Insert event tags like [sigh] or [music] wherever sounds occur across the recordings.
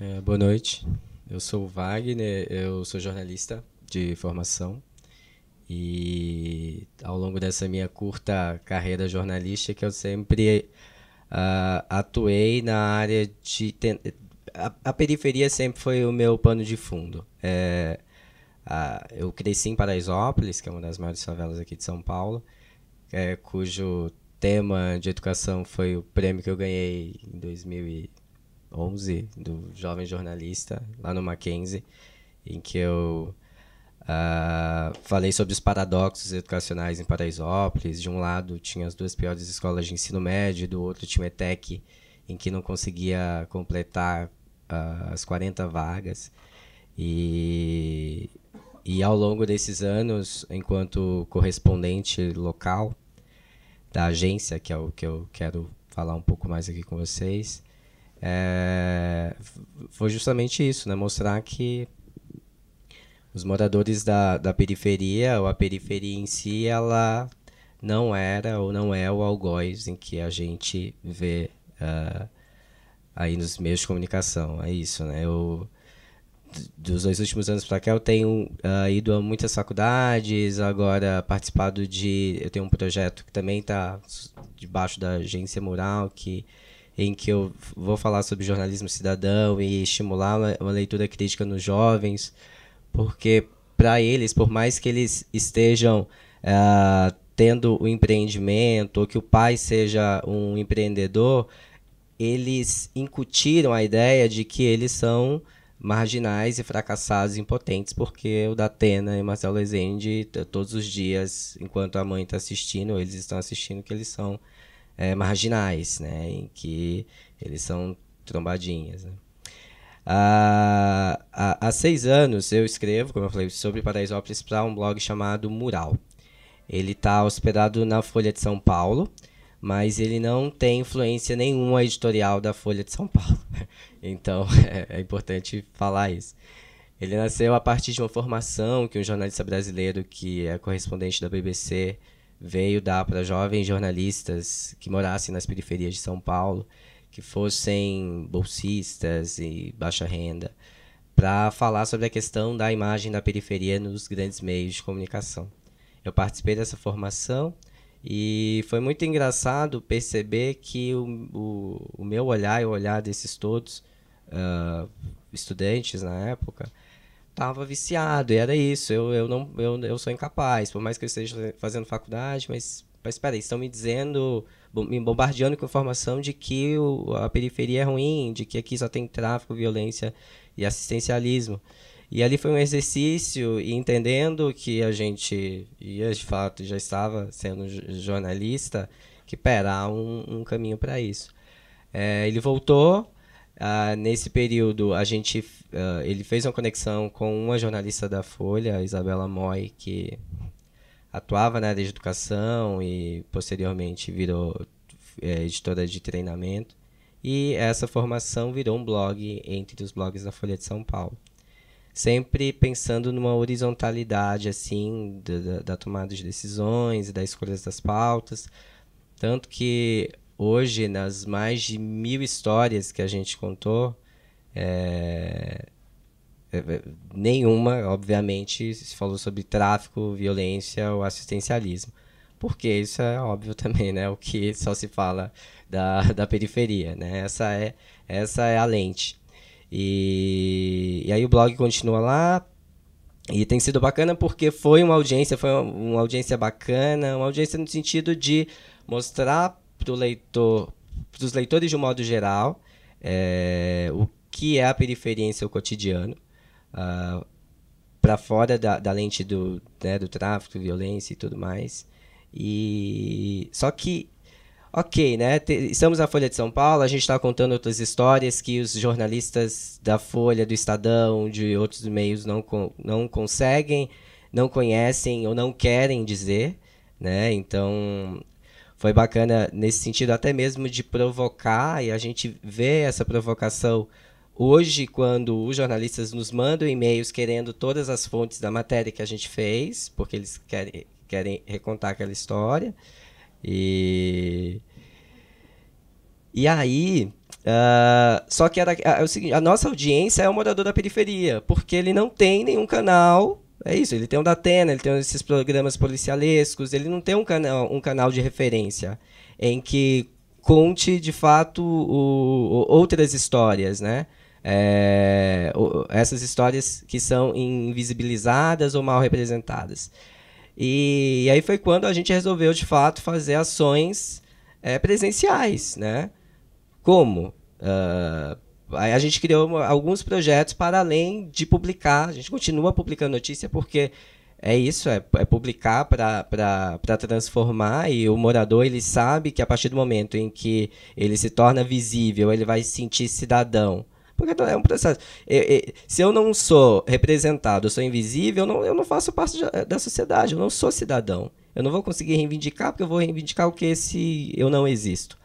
É, boa noite. Eu sou o Wagner, eu sou jornalista de formação e ao longo dessa minha curta carreira jornalística eu sempre uh, atuei na área de a, a, periferia sempre foi o meu pano de fundo. É, uh, eu cresci em Paraisópolis, que é uma das maiores favelas aqui de São Paulo, é, cujo tema de educação foi o prêmio que eu ganhei em 2000 11, do Jovem Jornalista, lá no Mackenzie, em que eu uh, falei sobre os paradoxos educacionais em Paraisópolis. De um lado, tinha as duas piores escolas de ensino médio, do outro, tinha o ETEC, em que não conseguia completar uh, as 40 vagas. E, e ao longo desses anos, enquanto correspondente local da agência, que é o que eu quero falar um pouco mais aqui com vocês, é, foi justamente isso, né? Mostrar que os moradores da, da periferia, ou a periferia em si, ela não era ou não é o algoz em que a gente vê uh, aí nos meios de comunicação. É isso, né? Eu, dos dois últimos anos para cá, eu tenho uh, ido a muitas faculdades, agora participado de. Eu tenho um projeto que também está debaixo da agência mural, que em que eu vou falar sobre jornalismo cidadão e estimular uma, leitura crítica nos jovens, porque para eles, por mais que eles estejam uh, tendo o um empreendimento ou que o pai seja um empreendedor, eles incutiram a ideia de que eles são marginais e fracassados e impotentes, porque o da Atena e Marcelo Rezende, todos os dias, enquanto a mãe está assistindo, eles estão assistindo, que eles são é, marginais, né? Em que eles são trombadinhas, né? Ah, há, há seis anos eu escrevo, como eu falei, sobre Paraisópolis para um blog chamado Mural. Ele está hospedado na Folha de São Paulo, mas ele não tem influência nenhuma editorial da Folha de São Paulo. [laughs] então [laughs] é, é importante falar isso. Ele nasceu a partir de uma formação que um jornalista brasileiro que é correspondente da BBC veio dar para jovens jornalistas que morassem nas periferias de São Paulo, que fossem bolsistas e baixa renda, para falar sobre a questão da imagem da periferia nos grandes meios de comunicação. Eu participei dessa formação e foi muito engraçado perceber que o, o, o meu olhar e o olhar desses todos, uh, estudantes na época, tava viciado, e era isso. Eu, eu não eu, eu sou incapaz, por mais que eu esteja fazendo faculdade, mas, mas espera aí, estão me dizendo, me bombardeando com informação de que o, a periferia é ruim, de que aqui só tem tráfico, violência e assistencialismo. E ali foi um exercício, e entendendo que a gente ia de fato, já estava sendo jornalista, que pera, há um, um caminho para isso. É, ele voltou ah, nesse período, a gente, uh, ele fez uma conexão com uma jornalista da Folha, Isabela Moy, que atuava na né, área de educação e posteriormente virou é, editora de treinamento. E essa formação virou um blog entre os blogs da Folha de São Paulo. Sempre pensando numa horizontalidade assim da, da tomada de decisões, da escolha das pautas. Tanto que hoje, nas mais de mil histórias que a gente contou, é, é... nenhuma, obviamente, se falou sobre tráfico, violência ou assistencialismo. Porque isso é óbvio [laughs] também, né? O que só se fala da, da periferia, né? Essa é, essa é a lente. E, e aí o blog continua lá, e tem sido bacana porque foi uma audiência, foi uma audiência bacana, uma audiência no sentido de mostrar do leitor, dos leitores de um modo geral, é, o que é a periferia em seu cotidiano, uh, ah, para fora da, da, lente do, né, do tráfico, violência e tudo mais. E só que, ok, né? Te, estamos na Folha de São Paulo, a gente está contando outras histórias que os jornalistas da Folha, do Estadão, de outros meios não, não conseguem, não conhecem ou não querem dizer, né? Então foi bacana nesse sentido até mesmo de provocar e a gente vê essa provocação hoje quando os jornalistas nos mandam e-mails querendo todas as fontes da matéria que a gente fez, porque eles querem, querem recontar aquela história. E e aí, uh, só que era, é o seguinte, a nossa audiência é o morador da periferia, porque ele não tem nenhum canal é isso, ele tem o Datena, ele tem esses programas policialescos, ele não tem um canal, um canal de referência em que conte de fato o, o, outras histórias, né? É, o, essas histórias que são invisibilizadas ou mal representadas. E, e, aí foi quando a gente resolveu de fato fazer ações é, presenciais, né? Como? Uh, a gente criou alguns projetos para além de publicar. A gente continua publicando notícia porque é isso, é, é publicar para transformar e o morador ele sabe que a partir do momento em que ele se torna visível, ele vai se sentir cidadão. Porque então é um processo. Eu, eu, se eu não sou representado, eu sou invisível, eu não, eu não faço parte da sociedade, eu não sou cidadão. Eu não vou conseguir reivindicar, porque eu vou reivindicar o que se eu não existo.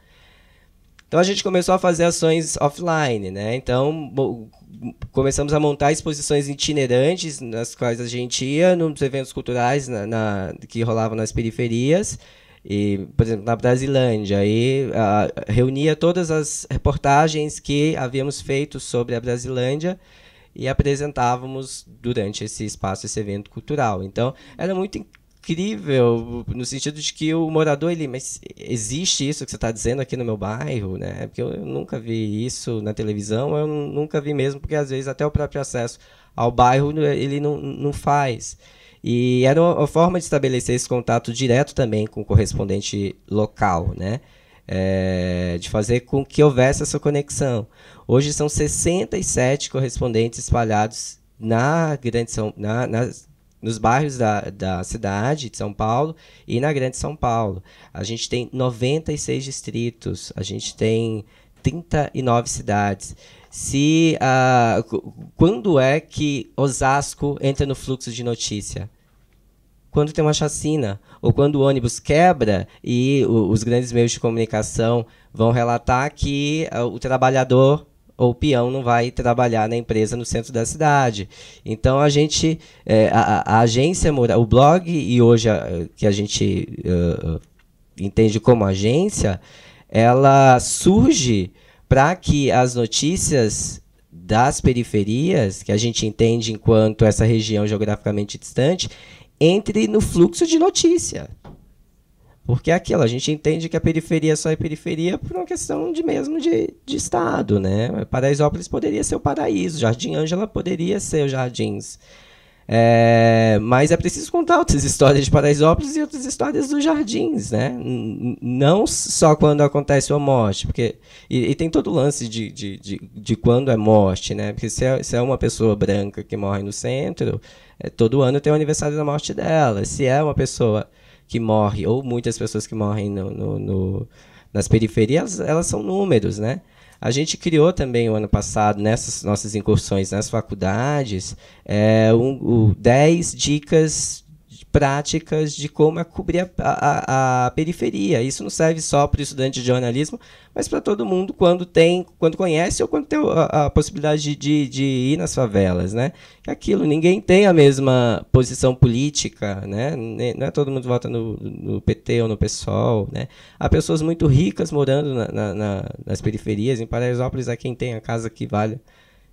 Então a gente começou a fazer ações offline, né? Então começamos a montar exposições itinerantes nas quais a gente ia nos eventos culturais na, na que rolavam nas periferias e por exemplo na Brasilândia aí reunia todas as reportagens que havíamos feito sobre a Brasilândia e apresentávamos durante esse espaço esse evento cultural então era muito incrível, no sentido de que o morador, ele, mas existe isso que você está dizendo aqui no meu bairro, né? Porque eu, nunca vi isso na televisão, eu nunca vi mesmo, porque às vezes até o próprio acesso ao bairro né, ele não, não faz. E era uma forma de estabelecer esse contato direto também com o correspondente local, né? É, de fazer com que houvesse essa conexão. Hoje são 67 correspondentes espalhados na grande São, na, nos bairros da, da cidade de São Paulo e na Grande São Paulo. A gente tem 96 distritos, a gente tem 39 cidades. Se uh, quando é que Osasco entra no fluxo de notícia? Quando tem uma chacina ou quando o ônibus quebra e o, os grandes meios de comunicação vão relatar que uh, o trabalhador ou peão não vai trabalhar na empresa no centro da cidade. Então a gente, é, a, a, agência o blog e hoje a, que a gente uh, entende como agência, ela surge para que as notícias das periferias, que a gente entende enquanto essa região geograficamente distante, entre no fluxo de notícia. Porque é aquilo, a gente entende que a periferia só é periferia por uma questão de mesmo de, de estado, né? Paraisópolis poderia ser o paraíso, Jardim Ângela poderia ser os jardins. É, mas é preciso contar outras [laughs] histórias de Paraisópolis e outras histórias dos jardins, né? Não só quando acontece uma morte, porque e, e tem todo o lance de, de, de, de, quando é morte, né? Porque se é, se é uma pessoa branca que morre no centro, é, todo ano tem o aniversário da morte dela. Se é uma pessoa que morre, ou muitas pessoas que morrem no, no, no, nas periferias, elas são números, né? A gente criou também o ano passado, nessas nossas incursões nas faculdades, é, um, o 10 dicas práticas de como é cobrir a, a, a periferia. Isso não serve só para o estudante de jornalismo, mas para todo mundo quando tem, quando conhece ou quando tem a, a possibilidade de, de, ir nas favelas, né? É aquilo, ninguém tem a mesma posição política, né? Não é todo mundo vota no, no PT ou no PSOL, né? Há pessoas muito ricas morando na, na, na, nas periferias, em Paraisópolis há é quem tem a casa que vale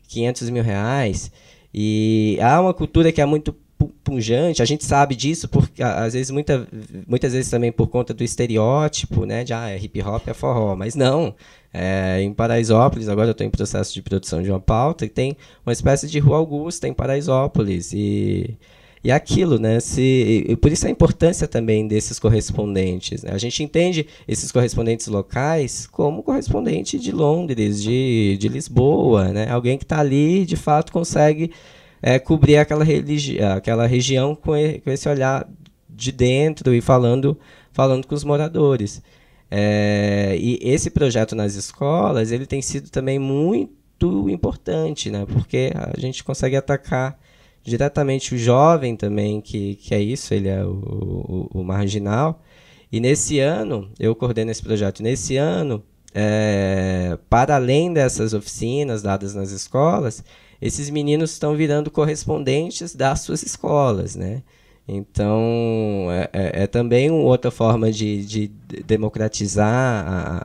500 mil reais, e há uma cultura que é muito punjante, a gente sabe disso porque às vezes muita, muitas vezes também por conta do estereótipo, né, de ah, é hip hop é forró, mas não. É, em Paraisópolis, agora eu estou em processo de produção de uma pauta, e tem uma espécie de Rua Augusta em Paraisópolis e e é aquilo, né? Se, e por isso a importância também desses correspondentes. Né? A gente entende esses correspondentes locais como correspondente de Londres, de, de Lisboa, né? Alguém que está ali de fato consegue é, cobrir aquela, religi aquela região com, com, esse olhar de dentro e falando, falando com os moradores. É, e esse projeto nas escolas ele tem sido também muito importante, né? porque a gente consegue atacar diretamente o jovem também, que, que é isso, ele é o, o, o marginal. E nesse ano, eu coordeno esse projeto, nesse ano, é, para além dessas oficinas dadas nas escolas, esses meninos estão virando correspondentes das suas escolas, né? Então, é, é, é também outra forma de, de democratizar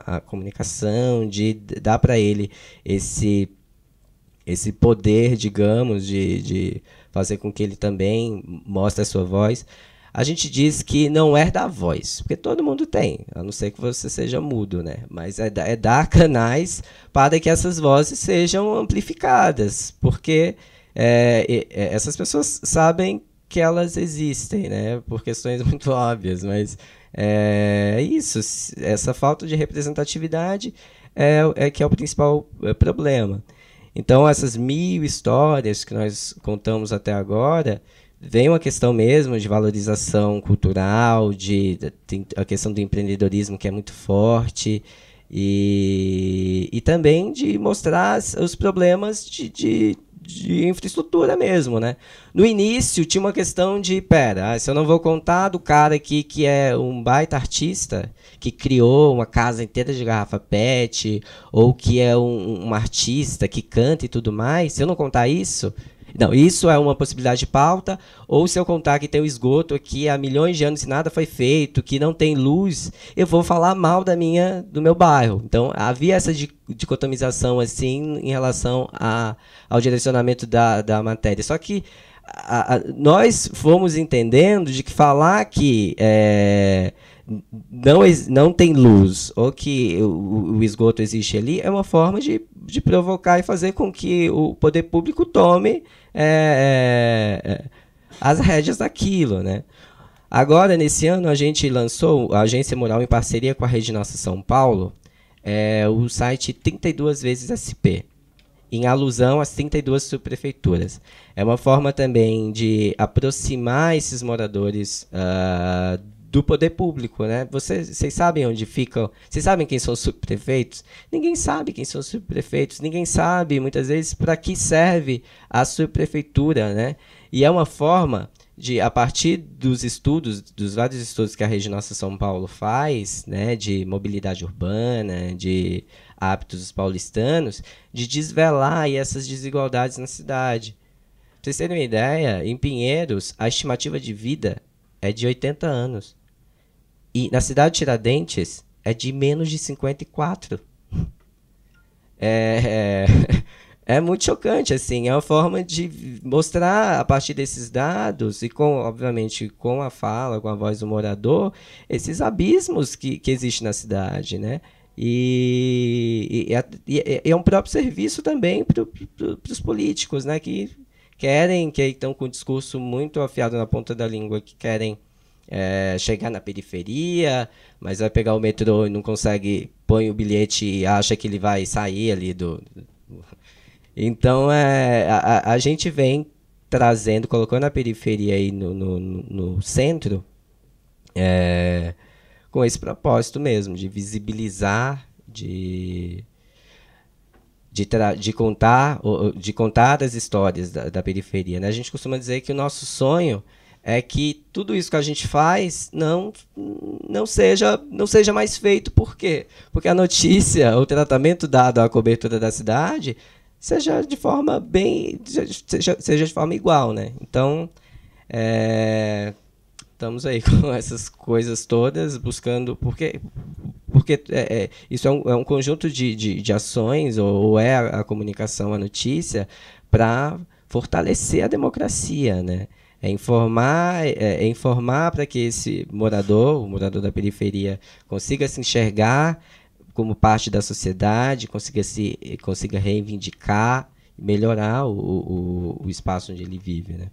a, a, comunicação, de dar para ele esse, esse poder, digamos, de, de fazer com que ele também mostre a sua voz a gente diz que não é da voz, porque todo mundo tem, a não ser que você seja mudo, né? Mas é, é dar [laughs] canais para que essas vozes sejam amplificadas, porque é, é, essas pessoas sabem que elas existem, né? Por questões [laughs] muito óbvias, mas é, é isso, essa falta de representatividade é, é que é o principal é, problema. Então, essas mil histórias que nós contamos até agora, vem uma questão mesmo de valorização cultural, de, de a questão do empreendedorismo que é muito forte. E, e também de mostrar os problemas de, de de infraestrutura mesmo, né? No início tinha uma questão de, pera, ah, se eu não vou contar do cara aqui que é um baita artista, que criou uma casa inteira de garrafa pet, ou que é um, um artista que canta e tudo mais, se eu não contar isso, então isso é uma possibilidade de pauta, ou se eu contar que tem um esgoto aqui há milhões de anos e nada foi feito, que não tem luz, eu vou falar mal da minha, do meu bairro. Então, havia essa dicotomização assim em relação a, ao direcionamento da, da matéria. Só que a, a, nós fomos entendendo de que falar que é, não, não tem luz ou que o, o, esgoto existe ali, é uma forma de, de provocar e fazer com que o poder público tome é, é, é, as rédeas daquilo, né? Agora, nesse ano, a gente lançou, a Agência Mural, em parceria com a Rede Nossa São Paulo, é, o site 32 vezes SP, em alusão às 32 subprefeituras. É uma forma também de aproximar esses moradores uh, do poder público, né? Vocês, vocês sabem onde ficam, vocês sabem quem são os subprefeitos? Ninguém sabe quem são os subprefeitos, ninguém sabe muitas vezes para que serve a subprefeitura, né? E é uma forma de, a partir dos estudos, dos vários estudos que a Rede Nossa São Paulo faz, né, de mobilidade urbana, de hábitos paulistanos, de desvelar essas desigualdades na cidade. Pra vocês terem uma ideia, em Pinheiros, a estimativa de vida é de 80 anos. E na cidade de Tiradentes é de menos de 54. É, é, [laughs] é muito chocante, assim. É uma forma de mostrar a partir desses dados e, com, obviamente, com a fala, com a voz do morador, esses abismos que, que existem na cidade, né? E, e, e, e é um próprio serviço também para pro, os políticos, né? Que querem, que estão com um discurso muito afiado na ponta da língua, que querem é, chegar na periferia, mas vai pegar o metrô e não consegue, põe o bilhete e acha que ele vai sair ali do. [laughs] Então é, a, a gente vem trazendo, colocando a periferia aí no, no, no centro, é, com esse propósito mesmo, de visibilizar, de de, de, contar de contar as histórias da, da periferia. Né? A gente costuma dizer que o nosso sonho é que tudo isso que a gente faz não não seja não seja mais feito por quê? Porque a notícia, o tratamento dado à cobertura da cidade seja de forma bem seja, seja de forma igual, né? Então é, estamos aí [laughs] com essas coisas todas buscando porque porque é, é, isso é um, é um conjunto de, de, de ações ou, ou, é a, a comunicação, a notícia para fortalecer a democracia, né? É informar, é, é, informar para que esse morador, o morador da periferia, consiga se enxergar como parte da sociedade, consiga se consiga reivindicar, melhorar o, o, o espaço onde ele vive, né?